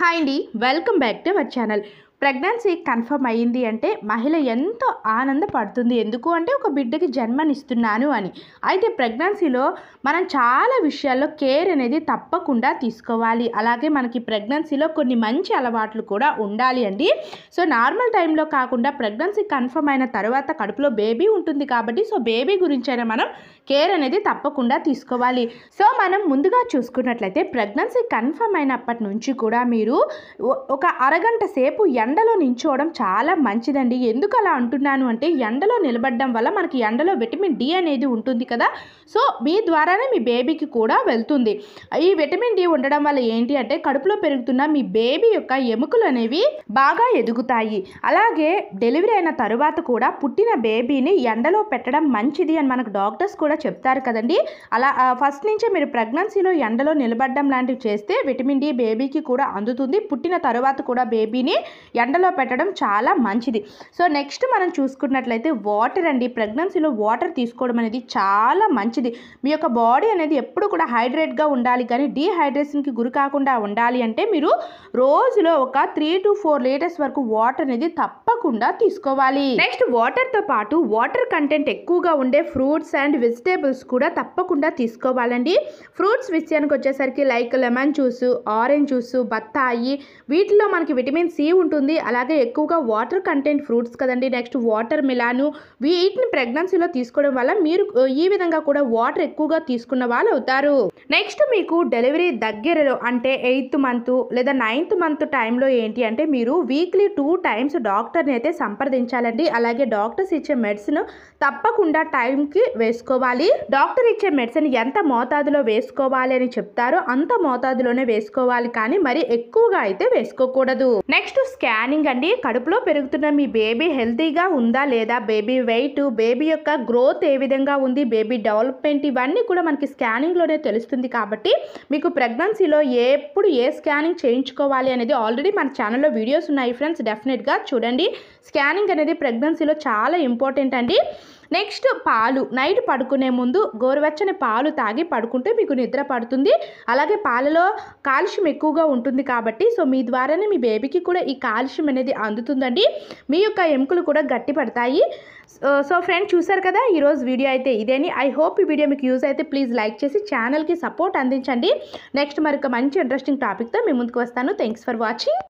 hi అండి welcome back to our channel pregnancy confirm అయ్యింది అంటే మహిళ ఎంతో ఆనందపడుతుంది ఎందుకు అంటే ఒక బిడ్డకి జన్మనిస్తున్నాను అని అయితే ప్రెగ్నెన్సీలో మనం చాలా విషయాల్లో కేర్ అనేది తప్పకుండా తీసుకోవాలి అలాగే మనకి ప్రెగ్నెన్సీలో కొన్ని మంచి అలవాట్లు కూడా ఉండాలి అండి సో నార్మల్ టైంలో కాకుండా ప్రెగ్నెన్సీ కన్ఫర్మ్ అయిన తర్వాత కడుపులో బేబీ ఉంటుంది కాబట్టి సో బేబీ గురించి అయినా మనం కేర్ అనేది తప్పకుండా తీసుకోవాలి సో మనం ముందుగా చూసుకున్నట్లయితే ప్రెగ్నెన్సీ కన్ఫర్మ్ అయినప్పటి నుంచి కూడా మీరు ఒక అరగంట సేపు ఎండలో నించోవడం చాలా మంచిదండి ఎందుకు అలా అంటున్నాను అంటే ఎండలో నిలబడడం వల్ల మనకి ఎండలో విటమిన్ డి అనేది ఉంటుంది కదా సో మీ ద్వారానే మీ బేబీకి కూడా వెళ్తుంది ఈ విటమిన్ డి ఉండడం వల్ల ఏంటి అంటే కడుపులో పెరుగుతున్న మీ బేబీ యొక్క ఎముకలు అనేవి బాగా ఎదుగుతాయి అలాగే డెలివరీ అయిన తరువాత కూడా పుట్టిన బేబీని ఎండలో పెట్టడం మంచిది అని మనకు డాక్టర్స్ కూడా చెప్తారు కదండి అలా ఫస్ట్ నుంచే మీరు ప్రెగ్నెన్సీలో ఎండలో నిలబడడం లాంటివి చేస్తే విటమిన్ డి బేబీకి కూడా అందుతుంది పుట్టిన తర్వాత కూడా బేబీని ఎండలో పెట్టడం చాలా మంచిది సో నెక్స్ట్ మనం చూసుకున్నట్లయితే వాటర్ అండి ప్రెగ్నెన్సీలో వాటర్ తీసుకోవడం అనేది చాలా మంచిది మీ యొక్క బాడీ అనేది ఎప్పుడు కూడా హైడ్రేట్గా ఉండాలి కానీ డీహైడ్రేషన్కి గురి కాకుండా ఉండాలి అంటే మీరు రోజులో ఒక త్రీ టు ఫోర్ లీటర్స్ వరకు వాటర్ అనేది తప్పకుండా తీసుకోవాలి నెక్స్ట్ వాటర్తో పాటు వాటర్ కంటెంట్ ఎక్కువగా ఉండే ఫ్రూట్స్ అండ్ వెజిటేబుల్స్ కూడా తప్పకుండా తీసుకోవాలండి ఫ్రూట్స్ విషయానికి వచ్చేసరికి like lemon juice orange juice బత్తాయి వీటిలో మనకి విటమిన్ సి ఉంటుంది ఉంటుంది అలాగే ఎక్కువగా వాటర్ కంటెంట్ ఫ్రూట్స్ కదండి నెక్స్ట్ వాటర్ మిలాను వీటిని ప్రెగ్నెన్సీలో తీసుకోవడం వల్ల మీరు ఈ విధంగా కూడా వాటర్ ఎక్కువగా తీసుకున్న వాళ్ళు అవుతారు నెక్స్ట్ మీకు డెలివరీ దగ్గరలో అంటే ఎయిత్ మంత్ లేదా నైన్త్ మంత్ టైంలో ఏంటి అంటే మీరు వీక్లీ టూ టైమ్స్ డాక్టర్ని అయితే సంప్రదించాలండి అలాగే డాక్టర్స్ ఇచ్చే మెడిసిన్ తప్పకుండా టైంకి వేసుకోవాలి డాక్టర్ ఇచ్చే మెడిసిన్ ఎంత మోతాదులో వేసుకోవాలి అని చెప్తారో అంత మోతాదులోనే వేసుకోవాలి కానీ మరి ఎక్కువగా అయితే వేసుకోకూడదు నెక్స్ట్ స్కాన్ స్కానింగ్ అండి కడుపులో పెరుగుతున్న మీ బేబీ హెల్తీగా ఉందా లేదా బేబీ వెయిట్ బేబీ యొక్క గ్రోత్ ఏ విధంగా ఉంది బేబీ డెవలప్మెంట్ ఇవన్నీ కూడా మనకి స్కానింగ్లోనే తెలుస్తుంది కాబట్టి మీకు ప్రెగ్నెన్సీలో ఎప్పుడు ఏ స్కానింగ్ చేయించుకోవాలి అనేది ఆల్రెడీ మన ఛానల్లో వీడియోస్ ఉన్నాయి ఫ్రెండ్స్ డెఫినెట్గా చూడండి స్కానింగ్ అనేది ప్రెగ్నెన్సీలో చాలా ఇంపార్టెంట్ అండి నెక్స్ట్ పాలు నైట్ పడుకునే ముందు గోరువెచ్చని పాలు తాగి పడుకుంటే మీకు నిద్ర పడుతుంది అలాగే పాలలో కాల్షియం ఎక్కువగా ఉంటుంది కాబట్టి సో మీ ద్వారానే మీ బేబీకి కూడా ఈ కాల్షియం అనేది అందుతుందండి మీ యొక్క ఎముకలు కూడా గట్టి పడతాయి సో ఫ్రెండ్ చూసారు కదా ఈరోజు వీడియో అయితే ఇదేని ఐ హోప్ ఈ వీడియో మీకు యూజ్ అయితే ప్లీజ్ లైక్ చేసి ఛానల్కి సపోర్ట్ అందించండి నెక్స్ట్ మరొక మంచి ఇంట్రెస్టింగ్ టాపిక్తో మీ ముందుకు వస్తాను థ్యాంక్స్ ఫర్ వాచింగ్